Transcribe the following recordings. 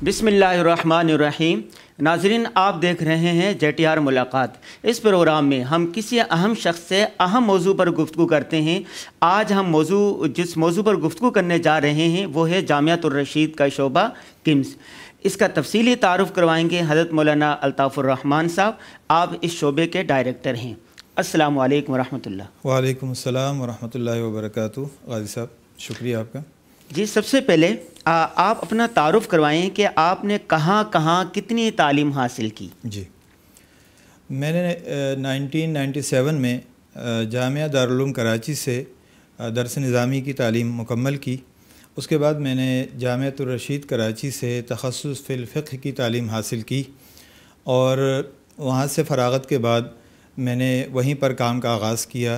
बिसमीम नाजरीन आप देख रहे हैं जेटीआर मुलाकात इस प्रोग्राम में हम किसी अहम शख्स से अहम मौजू पर गुफ्तु करते हैं आज हम मौजू जिस मौजू पर गुफ्तु करने जा रहे हैं वो है जामियातुलरशीद का शोबा किम्स इसका तफसली तारफ़ करवाएँगे हज़रत मौलाना अलताफ़ुररहमान साहब आप इस शोबे के डायरेक्टर हैं अस्सलाम वालेकुम रहमतुल्लाह वालेकुम वर्क गाजी साहब शुक्रिया आपका जी सबसे पहले आ, आप अपना तारुफ करवाएँ कि आपने कहाँ कहाँ कितनी तालीम हासिल की जी मैंने नाइनटीन नाइन्टी सेवन में जामिया दारूम कराची से दरस निज़ामी की तालीम मुकम्मल की उसके बाद मैंने जामत रशीद कराची से तखसस फ़िलफ़ की तालीम हासिल की और वहाँ से फ़रागत के बाद मैंने वहीं पर काम का आगाज़ किया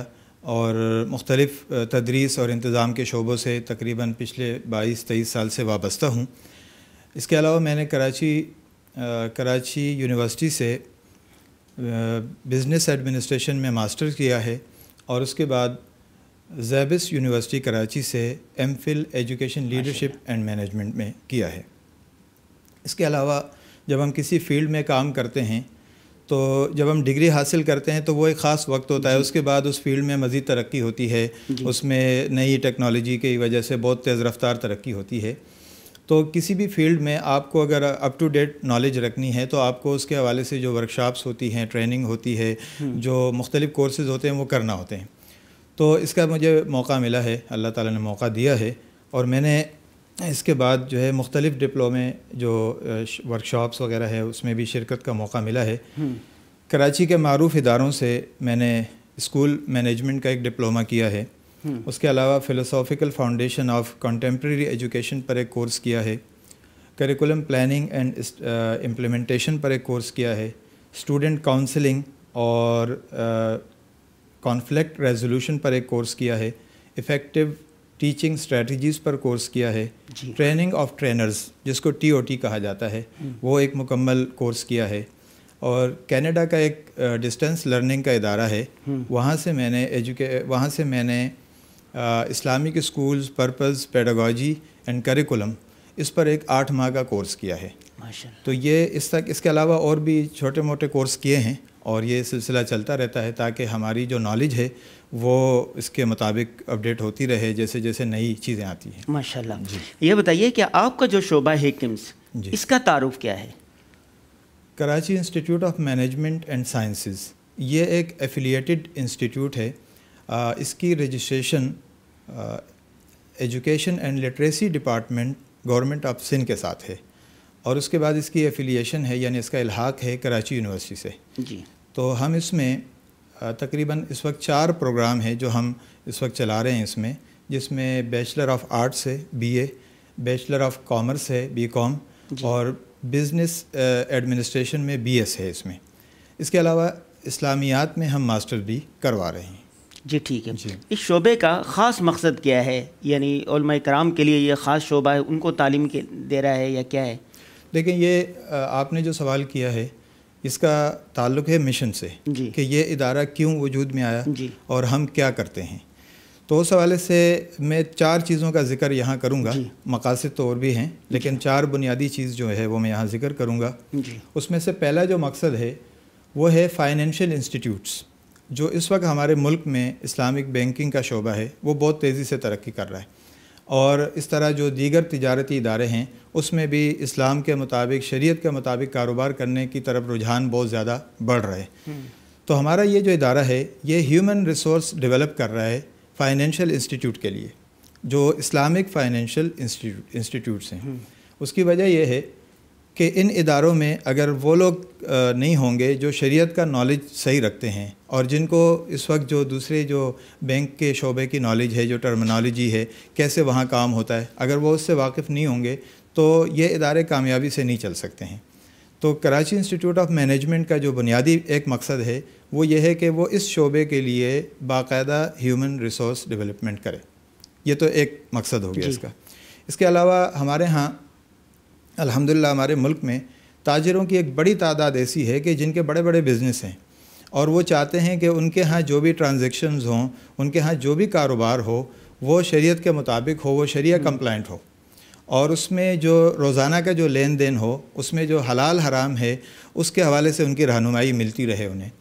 और मुख्तलफ़ तदरीस और इंतज़ाम के शोबों से तकरीबन पिछले बाईस तेईस साल से वाबस्ता हूँ इसके अलावा मैंने कराची आ, कराची यूनिवर्सिटी से बिज़नेस एडमिनिस्ट्रेशन में मास्टर किया है और उसके बाद जैबिस यूनिवर्सिटी कराची से M Phil education leadership and management में किया है इसके अलावा जब हम किसी फील्ड में काम करते हैं तो जब हम डिग्री हासिल करते हैं तो वो एक ख़ास वक्त होता है उसके बाद उस फील्ड में मज़ीद तरक्की होती है उसमें नई टेक्नोलॉजी की वजह से बहुत तेज़ रफ्तार तरक्की होती है तो किसी भी फील्ड में आपको अगर अप टू डेट नॉलेज रखनी है तो आपको उसके हवाले से जो वर्कशॉप्स होती हैं ट्रेनिंग होती है हम्म। जो मुख्तलिफ़ कोर्सेज़ होते हैं वो करना होते हैं तो इसका मुझे मौका मिला है अल्लाह ताला ने मौका दिया है और मैंने इसके बाद जो है मुख्तलिफ़ डिप्लोमे जो वर्कशॉप्स वगैरह है उसमें भी शिरकत का मौका मिला है हम्म। कराची के मरूफ इदारों से मैंने स्कूल मैनेजमेंट का एक डिप्लोमा किया है हम्म। उसके अलावा philosophical foundation of contemporary education पर एक कोर्स किया है करिकुलम प्लानिंग एंड इम्प्लीमेंटेशन पर एक कोर्स किया है स्टूडेंट काउंसलिंग और कॉन्फ्लिक्ट रेजोल्यूशन पर एक कोर्स किया है इफ़ेक्टिव टीचिंग स्ट्रेटजीज़ पर कोर्स किया है ट्रेनिंग ऑफ ट्रेनर्स जिसको टी कहा जाता है हम्म। वो एक मुकम्मल कोर्स किया है और कनाडा का एक डिस्टेंस लर्निंग का इदारा है हम्म। वहाँ से मैंने एजुके वहाँ से मैंने Islamic schools purpose pedagogy and curriculum इस पर एक आठ माह का कोर्स किया है तो ये इस तक इसके अलावा और भी छोटे मोटे कोर्स किए हैं और ये सिलसिला चलता रहता है ताकि हमारी जो नॉलेज है वो इसके मुताबिक अपडेट होती रहे जैसे जैसे नई चीज़ें आती हैं जी ये बताइए कि आपका जो शोबा है किम्स जी इसका तारुफ क्या है Karachi institute of management and sciences ये एक एफिलिएटेड इंस्टीट्यूट है आ, इसकी registration education and literacy department government of Sindh के साथ है और उसके बाद इसकी एफिलिएशन है यानी इसका इलाहाक है कराची यूनिवर्सिटी से जी तो हम इसमें तकरीबन इस वक्त चार प्रोग्राम हैं जो हम इस वक्त चला रहे हैं इसमें जिसमें बैचलर ऑफ आर्ट्स है बीए बैचलर ऑफ कॉमर्स है बीकॉम और बिज़नेस एडमिनिस्ट्रेशन में बीएस है इसमें इसके अलावा इस्लामियात में हम मास्टर भी करवा रहे हैं जी ठीक है जी। इस शोबे का ख़ास मकसद क्या है यानी कराम के लिए यह ख़ास शोबा है उनको तालीम के दे रहा है या क्या है लेकिन ये आपने जो सवाल किया है इसका ताल्लुक है मिशन से कि ये इदारा क्यों वजूद में आया और हम क्या करते हैं तो उस हवाले से मैं चार चीज़ों का जिक्र यहाँ करूँगा मकासद तो और भी हैं लेकिन चार बुनियादी चीज़ जो है वो मैं यहाँ जिक्र करूँगा उसमें से पहला जो मकसद है वो है फाइनेंशियल इंस्टीट्यूट्स जो इस वक्त हमारे मुल्क में इस्लामिक बैंकिंग का शोबा है वो बहुत तेज़ी से तरक्की कर रहा है और इस तरह जो दीगर तजारती इदारे हैं उसमें भी इस्लाम के मुताबिक शरीयत के मुताबिक कारोबार करने की तरफ रुझान बहुत ज़्यादा बढ़ रहे हम्म। तो हमारा ये जो इदारा है ये ह्यूमन रिसोर्स डेवलप कर रहा है फाइनेंशियल इंस्टीट्यूट के लिए जो इस्लामिक फाइनेंशियल इंस्टीट्यूट्स हैं हम्म। उसकी वजह यह है कि इन इदारों में अगर वो लोग नहीं होंगे जो शरीयत का नॉलेज सही रखते हैं और जिनको इस वक्त जो दूसरे जो बैंक के शोबे की नॉलेज है जो टर्मिनोलॉजी है कैसे वहाँ काम होता है अगर वो उससे वाकिफ़ नहीं होंगे तो ये इदारे कामयाबी से नहीं चल सकते हैं तो कराची इंस्टीट्यूट ऑफ मैनेजमेंट का जो बुनियादी एक मकसद है वो ये है कि वो इस शोबे के लिए बाकायदा ह्यूमन रिसोर्स डेवलपमेंट करे ये तो एक मकसद हो गया इसका इसके अलावा हमारे यहाँ अल्हम्दुलिल्लाह हमारे मुल्क में ताजरों की एक बड़ी तादाद ऐसी है कि जिनके बड़े बड़े बिज़नेस हैं और वो चाहते हैं कि उनके यहाँ जो भी ट्रांजेक्शन हों उनके यहाँ जो भी कारोबार हो वो शरीयत के मुताबिक हो वो शरिया कम्प्लाइंट हम्म। हो और उसमें जो रोज़ाना का जो लेन देन हो उसमें जो हलाल हराम है उसके हवाले से उनकी रहनुमाई मिलती रहे उन्हें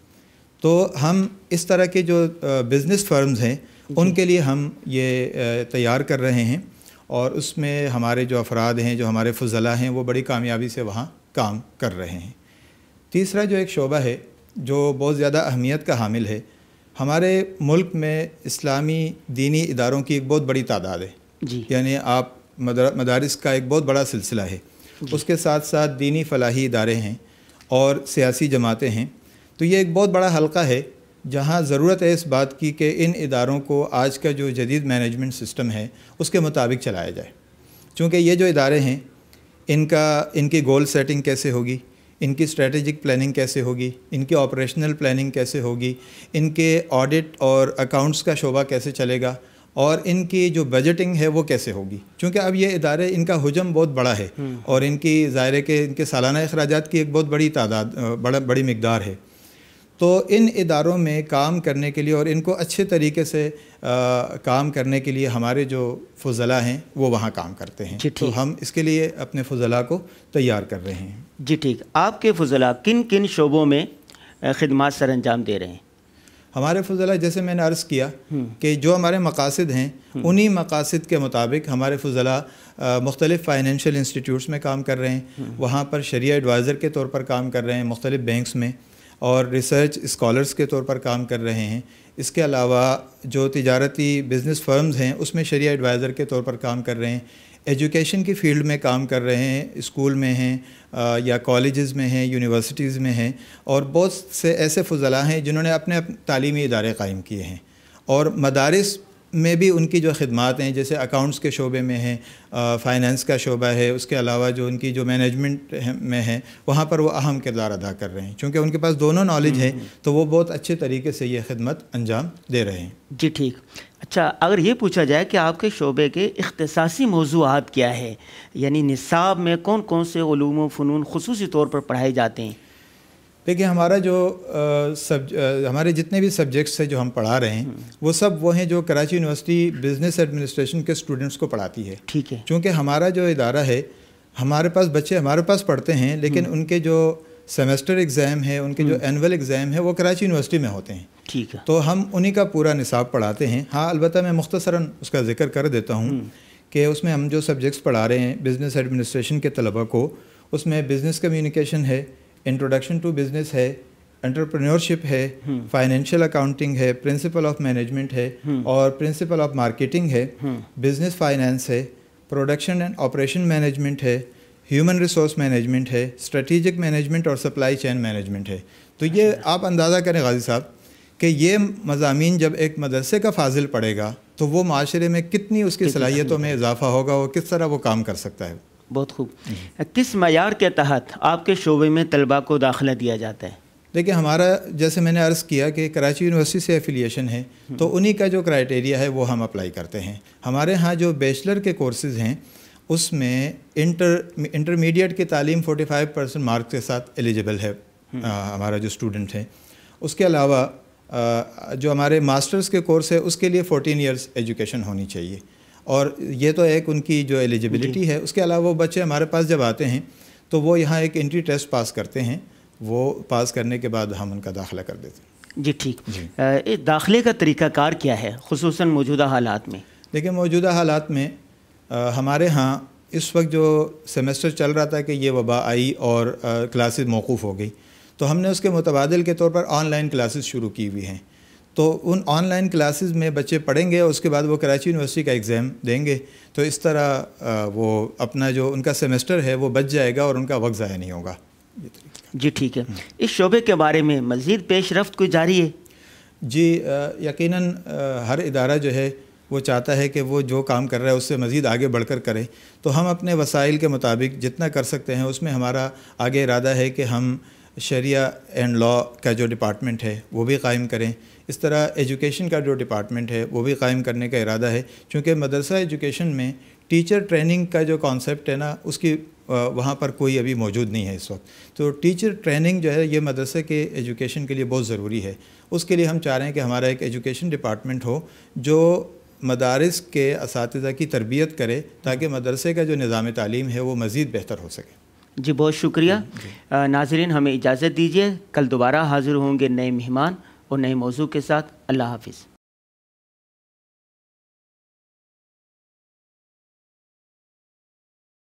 तो हम इस तरह के जो बिज़नेस फर्म्स हैं उनके लिए हम ये तैयार कर रहे हैं और उसमें हमारे जो अफराद हैं जो हमारे फजला हैं वो बड़ी कामयाबी से वहाँ काम कर रहे हैं तीसरा जो एक शोबा है जो बहुत ज़्यादा अहमियत का हामिल है हमारे मुल्क में इस्लामी दीनी इदारों की एक बहुत बड़ी तादाद है जी यानी आप मदारस का एक बहुत बड़ा सिलसिला है उसके साथ साथ दीनी फलाही इदारे हैं और सियासी जमातें हैं तो ये एक बहुत बड़ा हलका है जहाँ ज़रूरत है इस बात की कि इन इदारों को आज का जो जदीद मैनेजमेंट सिस्टम है उसके मुताबिक चलाया जाए चूँकि ये जो इदारे हैं इनका इनकी गोल सेटिंग कैसे होगी इनकी स्ट्रेटजिक प्लानिंग कैसे होगी इनकी ऑपरेशनल प्लानिंग कैसे होगी इनके ऑडिट और अकाउंट्स का शोबा कैसे चलेगा और इनकी जो बजटिंग है वो कैसे होगी क्योंकि अब ये इदारे इनका हजम बहुत बड़ा है हम्म। और इनकी ज़ाहिर के इनके सालाना अखराज की एक बहुत बड़ी तादाद बड़ा बड़ी मकदार है तो इन इदारों में काम करने के लिए और इनको अच्छे तरीके से आ, काम करने के लिए हमारे जो फजला हैं वो वहाँ काम करते हैं तो हम इसके लिए अपने फजला को तैयार कर रहे हैं जी ठीक आपके फजला किन किन शोबों में खदमात सर अंजाम दे रहे हैं हमारे फजला जैसे मैंने अर्ज़ किया कि जो हमारे मकासद हैं उन्हीं मकासद के मुताबिक हमारे फजला मुख्तलिफ़ फाइनेंशियल इंस्टीट्यूट्स में काम कर रहे हैं वहाँ पर शरिया एडवाइज़र के तौर पर काम कर रहे हैं मुख्तलिफ़ बैंक्स में और रिसर्च स्कॉलर्स के तौर पर काम कर रहे हैं इसके अलावा जो तजारती बिज़नेस फर्म्स हैं उसमें शरिया एडवाइज़र के तौर पर काम कर रहे हैं एजुकेशन की फील्ड में काम कर रहे हैं स्कूल में हैं या कॉलेज़ में हैं यूनिवर्सिटीज़ में हैं और बहुत से ऐसे फजला हैं जिन्होंने अपने, अपने तालीमी इदारे कायम किए हैं और मदारस में भी उनकी जो खदमात हैं जैसे अकाउंट्स के शोबे में हैं फाइनेंस का शोबा है उसके अलावा जो उनकी जो मैनेजमेंट में है वहाँ पर वो अहम किरदार अदा कर रहे हैं क्योंकि उनके पास दोनों नॉलेज है हम्म। तो वो बहुत अच्छे तरीके से ये खदमत अंजाम दे रहे हैं जी ठीक अच्छा अगर ये पूछा जाए कि आपके शोबे के अख्तसासी मौजूद क्या है यानी निसाब में कौन कौन से ूम फ़नून खसूसी तौर पर पढ़ाए जाते हैं देखिए हमारा जो सब हमारे जितने भी सब्जेक्ट्स हैं जो हम पढ़ा रहे हैं हम्म। वो सब वो हैं जो कराची यूनिवर्सिटी बिजनेस एडमिनिस्ट्रेशन के स्टूडेंट्स को पढ़ाती है ठीक है क्योंकि हमारा जो इदारा है हमारे पास बच्चे हमारे पास पढ़ते हैं लेकिन हम्म। उनके जो सेमेस्टर एग्ज़ाम है उनके जो एनअल एग्ज़ाम हम्म। है वो कराची यूनिवर्सिटी में होते हैं ठीक है तो हम उन्हीं का पूरा निसाब पढ़ाते हैं हाँ अलबत् मैं मुख्तसरा उसका जिक्र कर देता हूँ कि उसमें हम जो सब्जेक्ट्स पढ़ा रहे हैं बिज़नेस एडमिनिस्ट्रेशन के तलबा को उसमें बिज़नेस कम्युनिकेशन है इंट्रोडक्शन टू बिजनेस है एंटरप्रेन्योरशिप है फाइनेंशियल हम्म। अकाउंटिंग है प्रिंसिपल ऑफ मैनेजमेंट है हम्म। और प्रिंसिपल ऑफ मार्केटिंग है बिजनेस हम्म। फाइनेंस है प्रोडक्शन एंड ऑपरेशन मैनेजमेंट है ह्यूमन रिसोर्स मैनेजमेंट है स्ट्रेटिजिक मैनेजमेंट और सप्लाई चैन मैनेजमेंट है तो ये अच्छा। आप अंदाज़ा करें गाजी साहब कि ये मजामी जब एक मदरसे का फाजिल पड़ेगा तो वो माशरे में कितनी उसकी सलाहियतों में इजाफा होगा और किस तरह वो काम कर सकता है बहुत खूब किस मैार के तहत आपके शोबे में तलबा को दाखिला दिया जाता है देखिए हमारा जैसे मैंने अर्ज़ किया कि कराची यूनिवर्सिटी से एफिलिएशन है हम्म। तो उन्हीं का जो क्राइटेरिया है वो हम अप्लाई करते हैं हमारे यहाँ जो बैचलर के कोर्सेज़ हैं उसमें इंटर इंटरमीडिएट की तालीम 45 परसेंट मार्क के साथ एलिजिबल है हम्म। आ, हमारा जो स्टूडेंट है उसके अलावा आ, जो हमारे मास्टर्स के कोर्स है उसके लिए 14 ईयर्स एजुकेशन होनी चाहिए और ये तो एक उनकी जो एलिजिबिलिटी है उसके अलावा वो बच्चे हमारे पास जब आते हैं तो वो यहाँ एक एंट्री टेस्ट पास करते हैं वो पास करने के बाद हम उनका दाखिला कर देते हैं जी ठीक जी। दाखिले का कार क्या है खसूस मौजूदा हालात में देखिए मौजूदा हालात में आ, हमारे यहाँ इस वक्त जो सेमेस्टर चल रहा था कि ये वबा आई और क्लासेस मौकूफ़ हो गई तो हमने उसके मुतबादल के तौर पर ऑनलाइन क्लासेस शुरू की हुई हैं तो उन ऑनलाइन क्लासेस में बच्चे पढ़ेंगे और उसके बाद वो कराची यूनिवर्सिटी का एग्ज़ाम देंगे तो इस तरह वो अपना जो उनका सेमेस्टर है वो बच जाएगा और उनका वक्त ज़ाया नहीं होगा जी ठीक है इस शोबे के बारे में मज़ीद पेश रफ्त कोई जारी है जी यकीन हर इदारा जो है वो चाहता है कि वो जो काम कर रहा है उससे मज़ीद आगे बढ़ कर करें तो हम अपने वसाइल के मुताबिक जितना कर सकते हैं उसमें हमारा आगे इरादा है कि हम शरिया एंड लॉ का जो डिपार्टमेंट है वो भी कायम करें इस तरह एजुकेशन का जो डिपार्टमेंट है वो भी कायम करने का इरादा है क्योंकि मदरसा एजुकेशन में टीचर ट्रेनिंग का जो कॉन्सेप्ट है ना उसकी वहाँ पर कोई अभी मौजूद नहीं है इस वक्त तो टीचर ट्रेनिंग जो है ये मदरसे के एजुकेशन के लिए बहुत ज़रूरी है उसके लिए हम चाह रहे हैं कि हमारा एक एजुकेशन डिपार्टमेंट हो जो मदारस के इस की तरबियत करे ताकि मदरसे का जो निज़ाम तालीम है वो मज़ीद बेहतर हो सके जी बहुत शुक्रिया नाजरीन हमें इजाज़त दीजिए कल दोबारा हाजिर होंगे नए मेहमान और नए मौजू के साथ अल्लाह हाफिज़